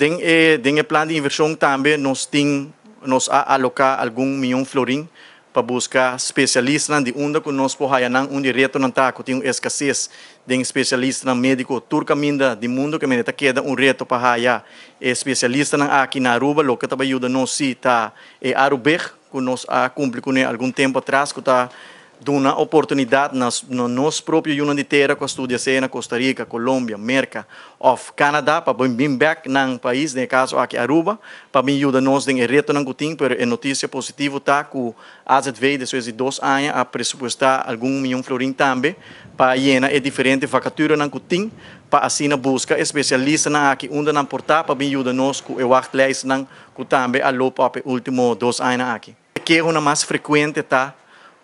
den eh, é, den é plano de inversão também nos tem nos a alocar algum milhão florim para buscar especialistas de onde que nós pohayanan um un não tá que tem um escassez de especialista médico turca minda de mundo que meneta queda un reto para haya especialista na aqui na Aruba lo que tá ajuda nós se tá é Aruber que nós a cumprir com algum tempo atrás que ta... de uma oportunidade nas, no nosso próprio União inteira com a Estúdia Cena, Costa Rica, Colômbia, América, of Canadá, para vir back num país, no caso aqui Aruba, para me ajudar nós em reto no Gutim, para a é notícia positiva está que a AZV, depois de dois anos, a pressupostar algum milhão florim também, para a é diferente vacatura na Gutim, para assim na busca especialista na aqui, onde não portar para me ajudar nós com o artlês, que também alô para o último dois anos aqui. É que é uma mais frequente, tá?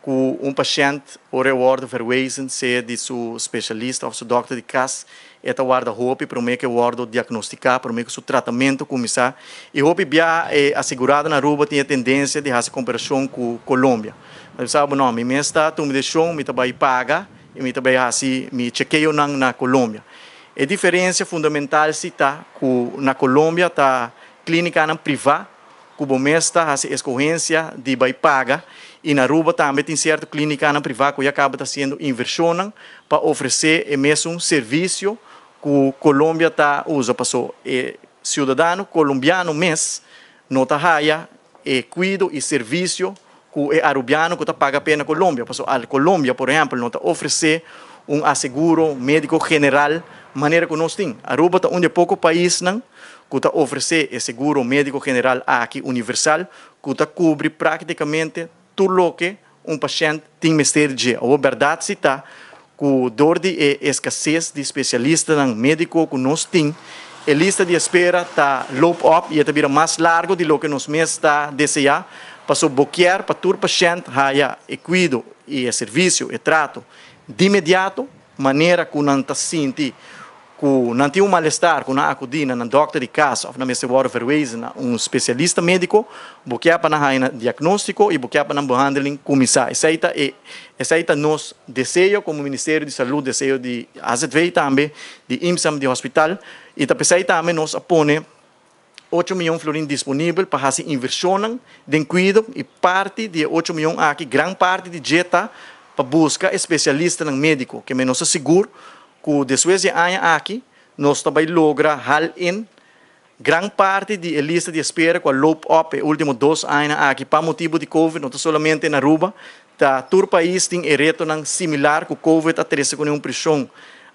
um paciente pasient o word verwezen se de seu especialista ou seu doctor di cas eta guarda hope pro me que o diagnosticar para o que su tratamento começar e hope bia é assegurado na tem tinha tendência de fazer comparação com a Colômbia mas sabe não me está tu me deixou me também paga e me também assim me chequeio na na Colômbia a diferença fundamental se tá na Colômbia está clínica não privada Cuba Mesta, a escorrência de Baipaga, e na Aruba também tem certa clínica na privada que acaba tá sendo inversão para oferecer é mesmo um serviço que a Colômbia tá usa passou o cidadão colombiano mês, nota raia, e cuido e serviço que é arubiano que tá paga pena Colômbia. passou a Colômbia, por exemplo, não oferecer um asseguro médico general, maneira que nós temos. Aruba está um de pouco país não que oferece o seguro médico general aqui universal, que cobre praticamente tudo o que um paciente tem que ser de. A verdade se está com dor de escassez de especialistas médico que nós temos, a lista de espera está loop up e está mais largo de lo que nós mesmos está desejar para bloquear para todo paciente haja e cuido e serviço e trato de imediato maneira que não está sentindo ku não tinha um estar, com na acudina na doctor de casa, na mesa Water Ways, um especialista médico, buquia para na diagnóstico e buquia para na handling começar. Essa aí tá é, essa aí tá nós desejo como Ministério de Saúde, desejo de AZV também, de IMSAM de hospital, e tá pensei também nós apone 8 milhões de florins disponível para fazer inversão de cuido e parte de 8 milhões aqui, grande parte de dieta para buscar especialista no médico, que menos seguro, ku deswese anya aqui nós também logra hal in gran parte de eh, lista de espera eh, com a loop up e último dois anos aqui para motivo de covid não somente na ruba, tá tur país tem ereto não similar com covid a 13 com um pressão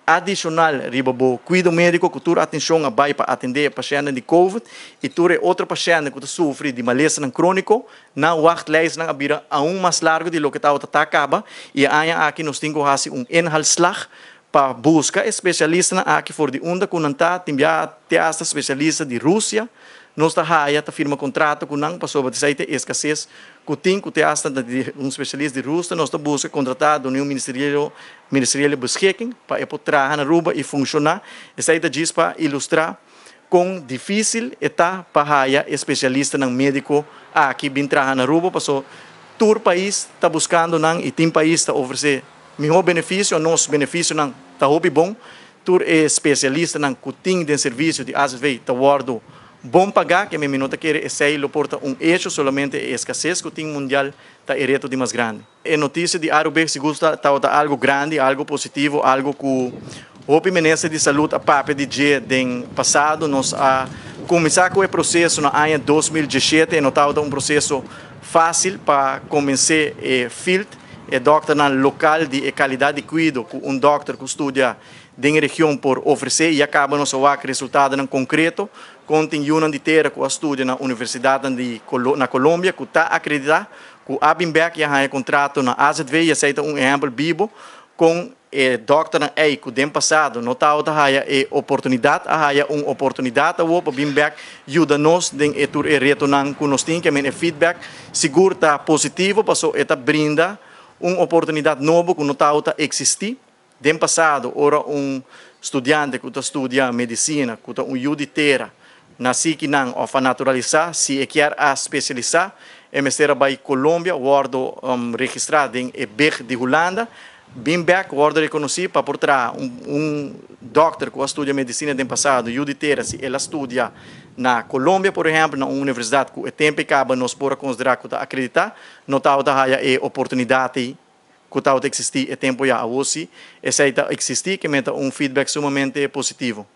adicional ribabo cuido médico que tur atenção a vai para atender paciente de covid e tur é outro paciente que sofre de maleza não crônico na wachtlist não abira a um mais largo de lo que tá o acaba e aí aqui nós temos um slag para buscar especialista na aqui for de onda com nanta timbia especialistas especialista de Rússia nós tá raia tá firma contrato com não passou para sair escassez com tem com teasta de um especialista de Rússia nós tá busca contratar do nenhum ministério ministério beschikking para poder na Ruba e funcionar isso diz para ilustrar com difícil está para raia especialista não médico aqui bem na Ruba passou tour país está buscando não e tem país está oferecer meu benefício, nosso benefício ng tahobi bom, tur e especialista na kuting de serviço de ASV tawardo bom pagar, que me minuta que esse lo porta um eixo solamente a escassez que tem mundial tá ereto de mais grande. E notícia de Arubek se gusta está tá algo grande, algo positivo, algo que Hope Menezes de Saúde a papo de dia den passado nós a começar com o processo na ano 2017 e notava um processo fácil para começar e eh, filtro é doctor na local de qualidade de cuido com um doutor que estuda em região por oferecer e acaba não só resultado em concreto contém uma de terra que estuda na Universidade de, na Colômbia que está acreditar que a Bimbec já tem é contrato na AZV e aceita um exemplo vivo com eh, e dokter na ei ku passado nota tau ta haya oportunidade a haya um oportunidade a wopo bimbek ajuda nos den e tur e reto nan nos tem que e feedback seguro tá positivo passou está brinda uma oportunidade nova que não está existir. Dem passado, ora um estudante que estuda medicina, que está um juditeira, nasci que não a naturalizar, se é quer a especializar, é mestre vai Colômbia, o um, registrado em Eber de Holanda, Bimbeck, o ordem reconhecido para portar um, um doctor que estuda medicina no passado, Judy Terasi, ela estuda na Colômbia, por exemplo, na universidade que o é tempo acaba nos por considerar que acreditar, não está da raia e oportunidade que está existir é e tempo já a hoje, essa está existir que meta um feedback sumamente positivo.